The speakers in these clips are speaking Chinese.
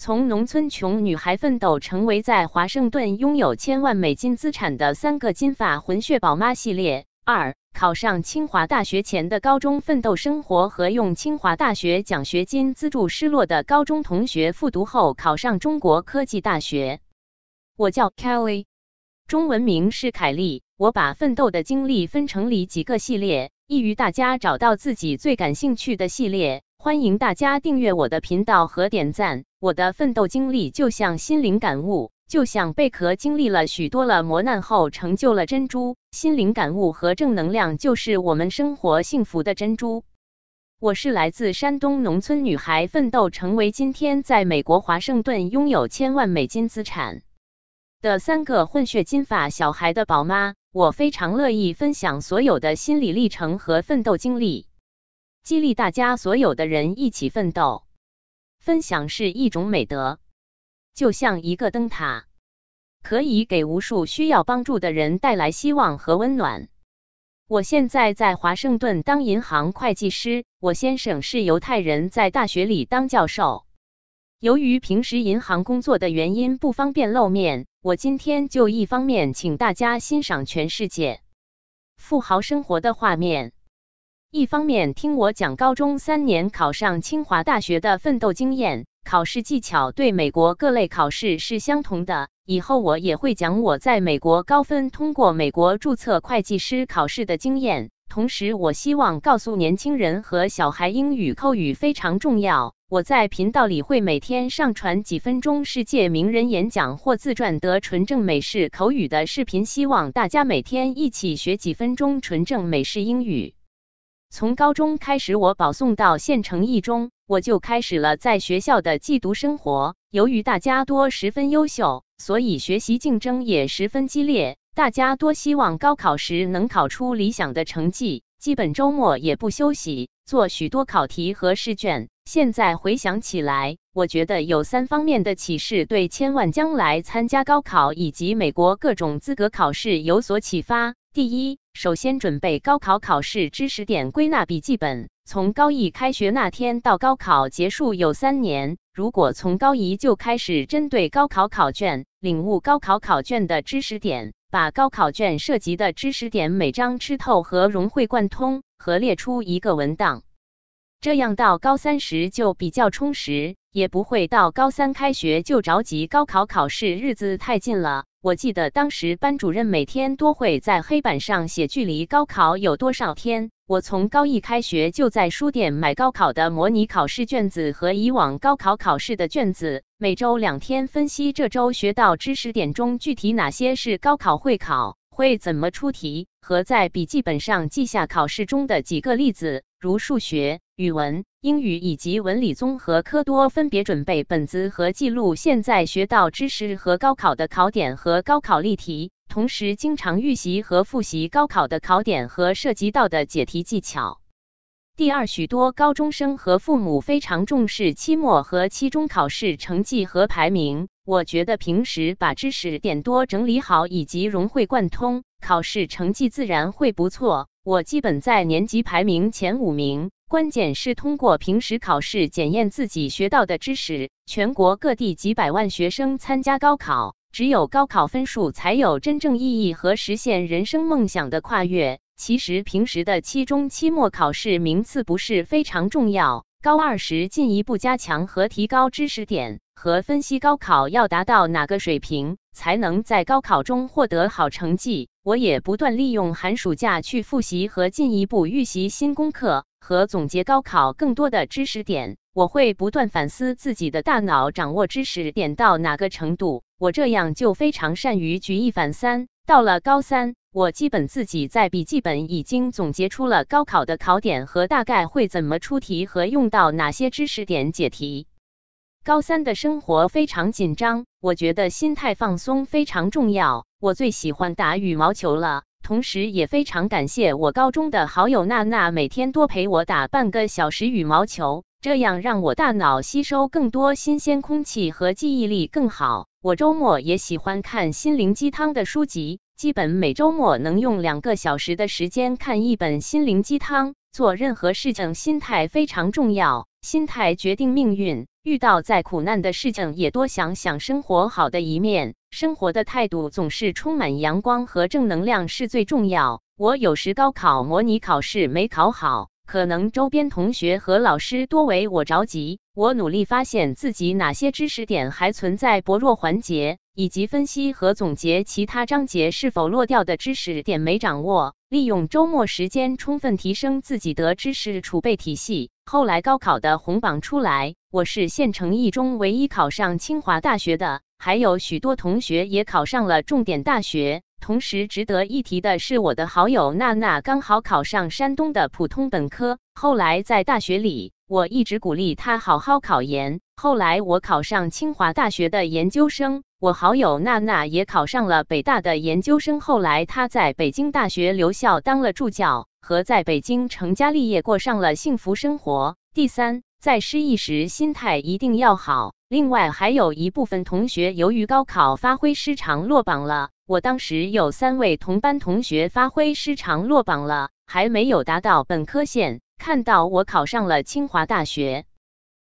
从农村穷女孩奋斗成为在华盛顿拥有千万美金资产的三个金发混血宝妈系列；二，考上清华大学前的高中奋斗生活和用清华大学奖学金资助失落的高中同学复读后考上中国科技大学。我叫 Kelly，中文名是凯丽。我把奋斗的经历分成里几个系列，易于大家找到自己最感兴趣的系列。欢迎大家订阅我的频道和点赞。我的奋斗经历就像心灵感悟，就像贝壳经历了许多了磨难后成就了珍珠。心灵感悟和正能量就是我们生活幸福的珍珠。我是来自山东农村女孩，奋斗成为今天在美国华盛顿拥有千万美金资产的三个混血金发小孩的宝妈。我非常乐意分享所有的心理历程和奋斗经历。激励大家，所有的人一起奋斗。分享是一种美德，就像一个灯塔，可以给无数需要帮助的人带来希望和温暖。我现在在华盛顿当银行会计师，我先生是犹太人，在大学里当教授。由于平时银行工作的原因不方便露面，我今天就一方面请大家欣赏全世界富豪生活的画面。一方面听我讲高中三年考上清华大学的奋斗经验、考试技巧，对美国各类考试是相同的。以后我也会讲我在美国高分通过美国注册会计师考试的经验。同时，我希望告诉年轻人和小孩，英语口语非常重要。我在频道里会每天上传几分钟世界名人演讲或自传的纯正美式口语的视频，希望大家每天一起学几分钟纯正美式英语。从高中开始，我保送到县城一中，我就开始了在学校的寄读生活。由于大家多十分优秀，所以学习竞争也十分激烈。大家多希望高考时能考出理想的成绩，基本周末也不休息，做许多考题和试卷。现在回想起来，我觉得有三方面的启示，对千万将来参加高考以及美国各种资格考试有所启发。第一，首先准备高考考试知识点归纳笔记本。从高一开学那天到高考结束有三年，如果从高一就开始针对高考考卷，领悟高考考卷的知识点，把高考卷涉及的知识点每章吃透和融会贯通，和列出一个文档，这样到高三时就比较充实，也不会到高三开学就着急，高考考试日子太近了。我记得当时班主任每天都会在黑板上写距离高考有多少天。我从高一开学就在书店买高考的模拟考试卷子和以往高考考试的卷子，每周两天分析这周学到知识点中具体哪些是高考会考，会怎么出题，和在笔记本上记下考试中的几个例子。如数学、语文、英语以及文理综合科，多分别准备本子和记录现在学到知识和高考的考点和高考例题，同时经常预习和复习高考的考点和涉及到的解题技巧。第二，许多高中生和父母非常重视期末和期中考试成绩和排名。我觉得平时把知识点多整理好以及融会贯通，考试成绩自然会不错。我基本在年级排名前五名，关键是通过平时考试检验自己学到的知识。全国各地几百万学生参加高考，只有高考分数才有真正意义和实现人生梦想的跨越。其实平时的期中、期末考试名次不是非常重要。高二时，进一步加强和提高知识点，和分析高考要达到哪个水平，才能在高考中获得好成绩。我也不断利用寒暑假去复习和进一步预习新功课，和总结高考更多的知识点。我会不断反思自己的大脑掌握知识点到哪个程度。我这样就非常善于举一反三。到了高三。我基本自己在笔记本已经总结出了高考的考点和大概会怎么出题和用到哪些知识点解题。高三的生活非常紧张，我觉得心态放松非常重要。我最喜欢打羽毛球了，同时也非常感谢我高中的好友娜娜每天多陪我打半个小时羽毛球，这样让我大脑吸收更多新鲜空气和记忆力更好。我周末也喜欢看心灵鸡汤的书籍。基本每周末能用两个小时的时间看一本心灵鸡汤。做任何事情，心态非常重要，心态决定命运。遇到再苦难的事情，也多想想生活好的一面，生活的态度总是充满阳光和正能量是最重要。我有时高考模拟考试没考好。可能周边同学和老师多为我着急，我努力发现自己哪些知识点还存在薄弱环节，以及分析和总结其他章节是否落掉的知识点没掌握，利用周末时间充分提升自己的知识储备体系。后来高考的红榜出来，我是县城一中唯一考上清华大学的，还有许多同学也考上了重点大学。同时值得一提的是，我的好友娜娜刚好考上山东的普通本科。后来在大学里，我一直鼓励她好好考研。后来我考上清华大学的研究生，我好友娜娜也考上了北大的研究生。后来她在北京大学留校当了助教，和在北京成家立业，过上了幸福生活。第三，在失意时，心态一定要好。另外，还有一部分同学由于高考发挥失常落榜了。我当时有三位同班同学发挥失常落榜了，还没有达到本科线。看到我考上了清华大学，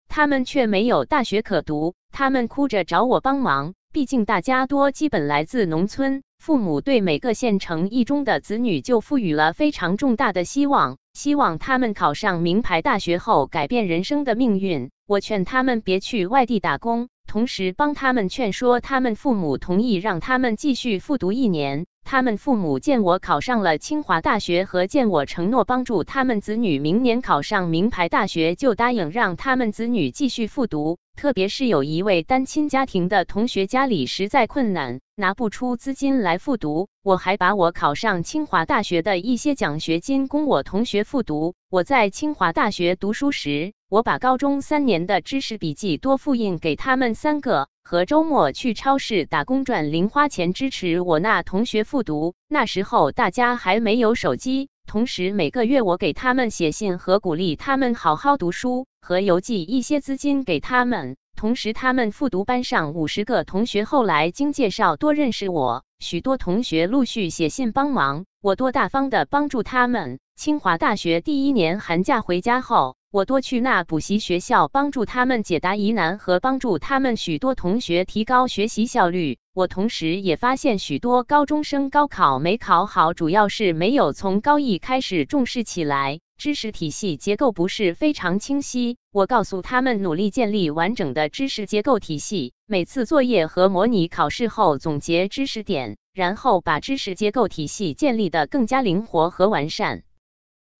他们却没有大学可读，他们哭着找我帮忙。毕竟大家多基本来自农村，父母对每个县城一中的子女就赋予了非常重大的希望，希望他们考上名牌大学后改变人生的命运。我劝他们别去外地打工，同时帮他们劝说他们父母同意让他们继续复读一年。他们父母见我考上了清华大学和见我承诺帮助他们子女明年考上名牌大学，就答应让他们子女继续复读。特别是有一位单亲家庭的同学，家里实在困难，拿不出资金来复读，我还把我考上清华大学的一些奖学金供我同学复读。我在清华大学读书时，我把高中三年的知识笔记多复印给他们三个。和周末去超市打工赚零花钱支持我那同学复读。那时候大家还没有手机，同时每个月我给他们写信和鼓励他们好好读书，和邮寄一些资金给他们。同时他们复读班上五十个同学，后来经介绍多认识我，许多同学陆续写信帮忙。我多大方的帮助他们。清华大学第一年寒假回家后，我多去那补习学校帮助他们解答疑难和帮助他们许多同学提高学习效率。我同时也发现许多高中生高考没考好，主要是没有从高一开始重视起来，知识体系结构不是非常清晰。我告诉他们努力建立完整的知识结构体系，每次作业和模拟考试后总结知识点。然后把知识结构体系建立的更加灵活和完善，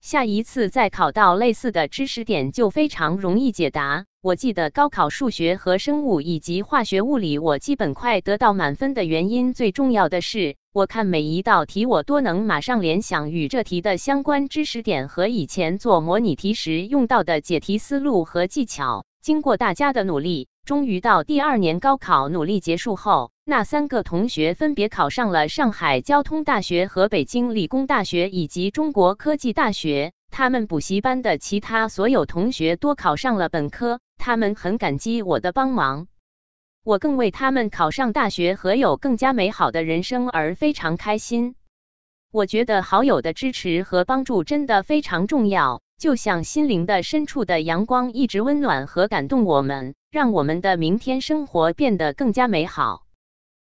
下一次再考到类似的知识点就非常容易解答。我记得高考数学和生物以及化学、物理，我基本快得到满分的原因，最重要的是我看每一道题，我都能马上联想与这题的相关知识点和以前做模拟题时用到的解题思路和技巧。经过大家的努力，终于到第二年高考努力结束后。那三个同学分别考上了上海交通大学和北京理工大学以及中国科技大学。他们补习班的其他所有同学都考上了本科。他们很感激我的帮忙，我更为他们考上大学和有更加美好的人生而非常开心。我觉得好友的支持和帮助真的非常重要，就像心灵的深处的阳光，一直温暖和感动我们，让我们的明天生活变得更加美好。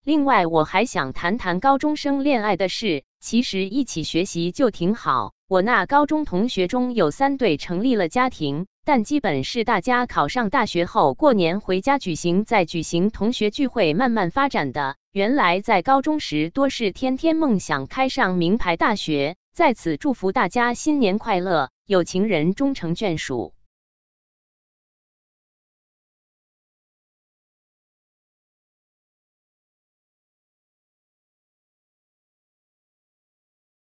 另外，我还想谈谈高中生恋爱的事。其实一起学习就挺好。我那高中同学中有三对成立了家庭，但基本是大家考上大学后过年回家举行，再举行同学聚会慢慢发展的。原来在高中时，多是天天梦想开上名牌大学。在此祝福大家新年快乐，有情人终成眷属。